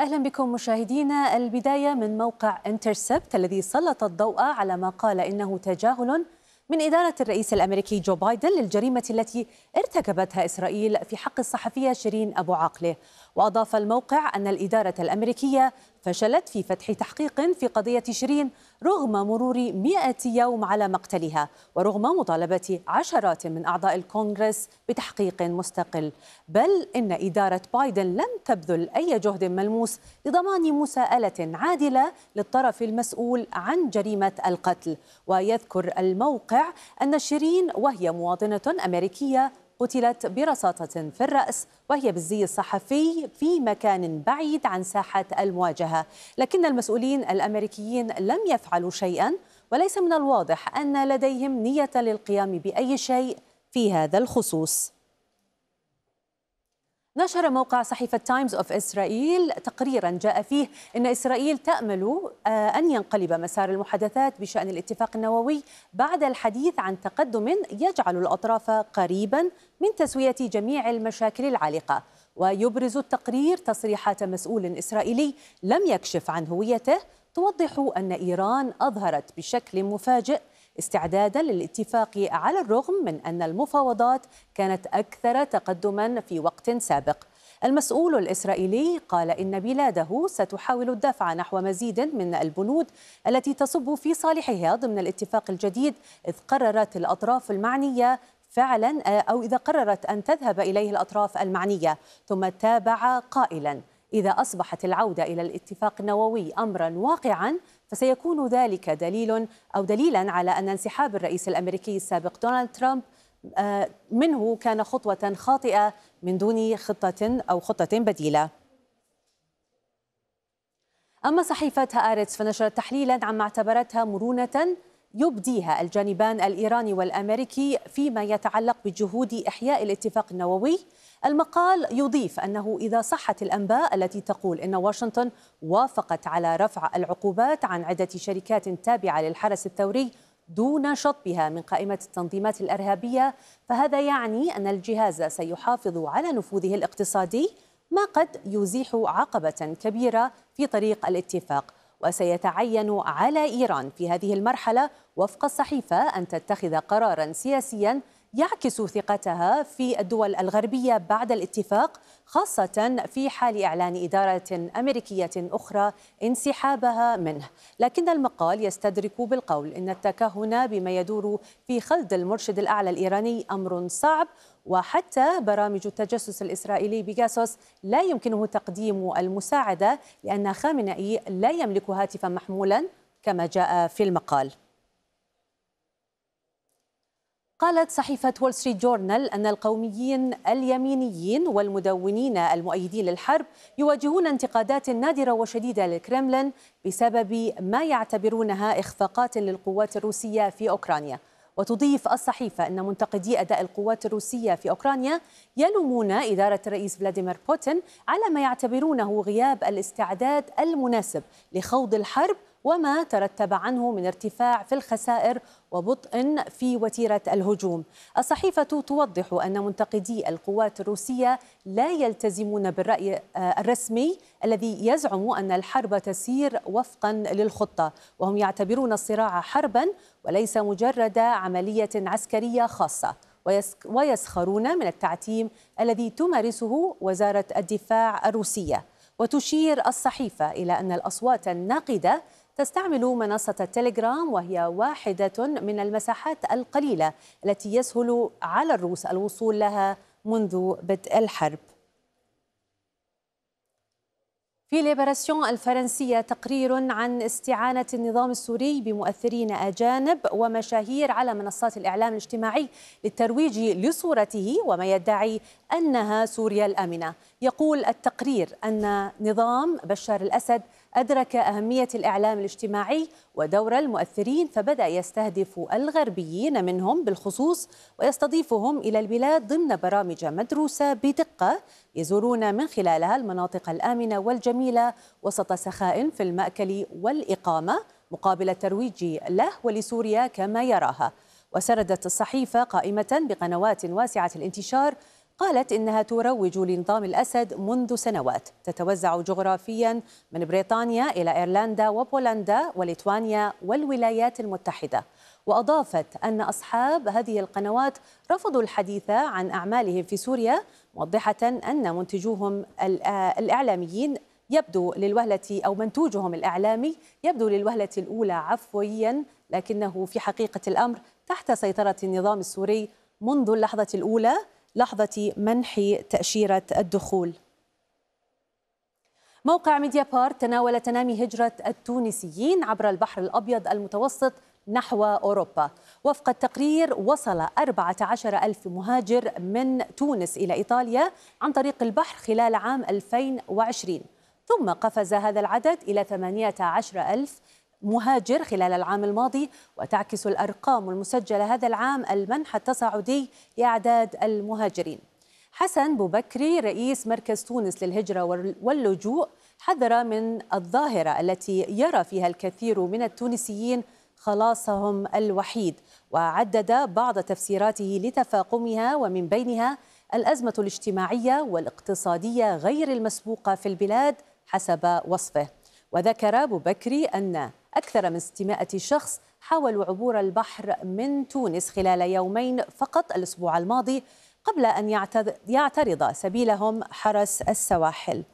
أهلا بكم مشاهدينا البداية من موقع انترسبت الذي سلط الضوء على ما قال إنه تجاهل من إدارة الرئيس الأمريكي جو بايدن للجريمة التي ارتكبتها إسرائيل في حق الصحفية شيرين أبو عقله وأضاف الموقع أن الإدارة الأمريكية فشلت في فتح تحقيق في قضية شيرين رغم مرور 100 يوم على مقتلها ورغم مطالبة عشرات من أعضاء الكونغرس بتحقيق مستقل بل إن إدارة بايدن لم تبذل أي جهد ملموس لضمان مساءلة عادلة للطرف المسؤول عن جريمة القتل ويذكر الموقع أن شيرين وهي مواطنة أمريكية قتلت برصاصة في الرأس وهي بالزي الصحفي في مكان بعيد عن ساحة المواجهة لكن المسؤولين الأمريكيين لم يفعلوا شيئا وليس من الواضح أن لديهم نية للقيام بأي شيء في هذا الخصوص نشر موقع صحيفة تايمز أوف إسرائيل تقريرا جاء فيه أن إسرائيل تأمل آه، أن ينقلب مسار المحادثات بشأن الاتفاق النووي بعد الحديث عن تقدم يجعل الأطراف قريبا من تسوية جميع المشاكل العالقة ويبرز التقرير تصريحات مسؤول إسرائيلي لم يكشف عن هويته توضح أن إيران أظهرت بشكل مفاجئ استعدادا للاتفاق على الرغم من أن المفاوضات كانت أكثر تقدما في وقت سابق المسؤول الإسرائيلي قال إن بلاده ستحاول الدفع نحو مزيد من البنود التي تصب في صالحها ضمن الاتفاق الجديد إذ قررت الأطراف المعنية فعلا أو إذا قررت أن تذهب إليه الأطراف المعنية ثم تابع قائلا إذا أصبحت العودة إلى الاتفاق النووي أمرا واقعا فسيكون ذلك دليل أو دليلا على أن انسحاب الرئيس الأمريكي السابق دونالد ترامب آه، منه كان خطوة خاطئة من دون خطة أو خطة بديلة أما صحيفة هآرتس فنشرت تحليلا عما اعتبرتها مرونة يبديها الجانبان الايراني والامريكي فيما يتعلق بجهود احياء الاتفاق النووي المقال يضيف انه اذا صحت الانباء التي تقول ان واشنطن وافقت على رفع العقوبات عن عده شركات تابعه للحرس الثوري دون شطبها من قائمه التنظيمات الارهابيه فهذا يعني ان الجهاز سيحافظ على نفوذه الاقتصادي ما قد يزيح عقبه كبيره في طريق الاتفاق وسيتعين على إيران في هذه المرحلة وفق الصحيفة أن تتخذ قرارا سياسيا يعكس ثقتها في الدول الغربية بعد الاتفاق خاصة في حال إعلان إدارة أمريكية أخرى انسحابها منه لكن المقال يستدرك بالقول إن التكهن بما يدور في خلد المرشد الأعلى الإيراني أمر صعب وحتى برامج التجسس الإسرائيلي بيجاسوس لا يمكنه تقديم المساعدة لأن خامنئي لا يملك هاتفا محمولا كما جاء في المقال قالت صحيفة وول ستريت جورنال أن القوميين اليمينيين والمدونين المؤيدين للحرب يواجهون انتقادات نادرة وشديدة للكرملين بسبب ما يعتبرونها إخفاقات للقوات الروسية في أوكرانيا وتضيف الصحيفة أن منتقدي أداء القوات الروسية في أوكرانيا يلومون إدارة الرئيس فلاديمير بوتين على ما يعتبرونه غياب الاستعداد المناسب لخوض الحرب وما ترتب عنه من ارتفاع في الخسائر وبطء في وتيره الهجوم. الصحيفه توضح ان منتقدي القوات الروسيه لا يلتزمون بالراي آه، الرسمي الذي يزعم ان الحرب تسير وفقا للخطه، وهم يعتبرون الصراع حربا وليس مجرد عمليه عسكريه خاصه. ويسخرون من التعتيم الذي تمارسه وزاره الدفاع الروسيه وتشير الصحيفه الى ان الاصوات الناقده تستعمل منصة التليجرام وهي واحدة من المساحات القليلة التي يسهل على الروس الوصول لها منذ بدء الحرب في ليبراسيون الفرنسية تقرير عن استعانة النظام السوري بمؤثرين أجانب ومشاهير على منصات الإعلام الاجتماعي للترويج لصورته وما يدعي أنها سوريا الآمنة يقول التقرير أن نظام بشار الأسد أدرك أهمية الإعلام الاجتماعي ودور المؤثرين فبدأ يستهدف الغربيين منهم بالخصوص ويستضيفهم إلى البلاد ضمن برامج مدروسة بدقة يزورون من خلالها المناطق الآمنة والجميلة وسط سخاء في المأكل والإقامة مقابل الترويج له ولسوريا كما يراها وسردت الصحيفة قائمة بقنوات واسعة الانتشار قالت إنها تروج لنظام الأسد منذ سنوات تتوزع جغرافيا من بريطانيا إلى إيرلندا وبولندا وليتوانيا والولايات المتحدة وأضافت أن أصحاب هذه القنوات رفضوا الحديث عن أعمالهم في سوريا موضحة أن منتجوهم الإعلاميين يبدو للوهلة أو منتوجهم الإعلامي يبدو للوهلة الأولى عفويا لكنه في حقيقة الأمر تحت سيطرة النظام السوري منذ اللحظة الأولى لحظة منح تأشيرة الدخول موقع ميديا بار تناول تنامي هجرة التونسيين عبر البحر الأبيض المتوسط نحو أوروبا وفق التقرير وصل 14 ألف مهاجر من تونس إلى إيطاليا عن طريق البحر خلال عام 2020 ثم قفز هذا العدد إلى 18 ألف مهاجر خلال العام الماضي وتعكس الأرقام المسجلة هذا العام المنح التصاعدي لأعداد المهاجرين حسن بوبكري رئيس مركز تونس للهجرة واللجوء حذر من الظاهرة التي يرى فيها الكثير من التونسيين خلاصهم الوحيد وعدد بعض تفسيراته لتفاقمها ومن بينها الأزمة الاجتماعية والاقتصادية غير المسبوقة في البلاد حسب وصفه وذكر أبو بكري أن أكثر من 600 شخص حاولوا عبور البحر من تونس خلال يومين فقط الأسبوع الماضي قبل أن يعترض سبيلهم حرس السواحل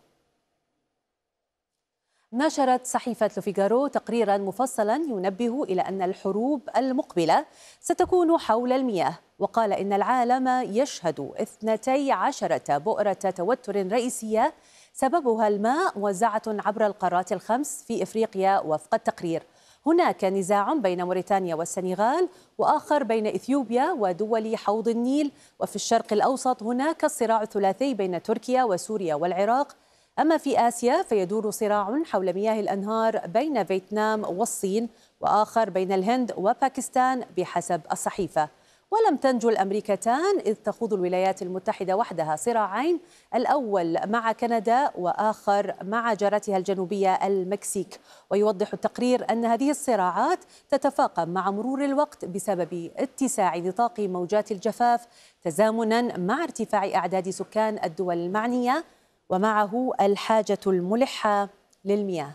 نشرت صحيفة لوفيغارو تقريرا مفصلا ينبه إلى أن الحروب المقبلة ستكون حول المياه وقال إن العالم يشهد 12 بؤرة توتر رئيسية سببها الماء وزعة عبر القارات الخمس في إفريقيا وفق التقرير هناك نزاع بين موريتانيا والسنغال وآخر بين إثيوبيا ودول حوض النيل وفي الشرق الأوسط هناك الصراع الثلاثي بين تركيا وسوريا والعراق أما في آسيا فيدور صراع حول مياه الأنهار بين فيتنام والصين وآخر بين الهند وباكستان بحسب الصحيفة ولم تنجو الأمريكتان إذ تخوض الولايات المتحدة وحدها صراعين الأول مع كندا وآخر مع جارتها الجنوبية المكسيك ويوضح التقرير أن هذه الصراعات تتفاقم مع مرور الوقت بسبب اتساع نطاق موجات الجفاف تزامنا مع ارتفاع أعداد سكان الدول المعنية ومعه الحاجة الملحة للمياه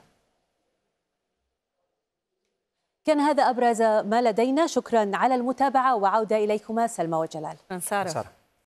كان هذا أبرز ما لدينا شكرا على المتابعة وعودة إليكما سلمى وجلال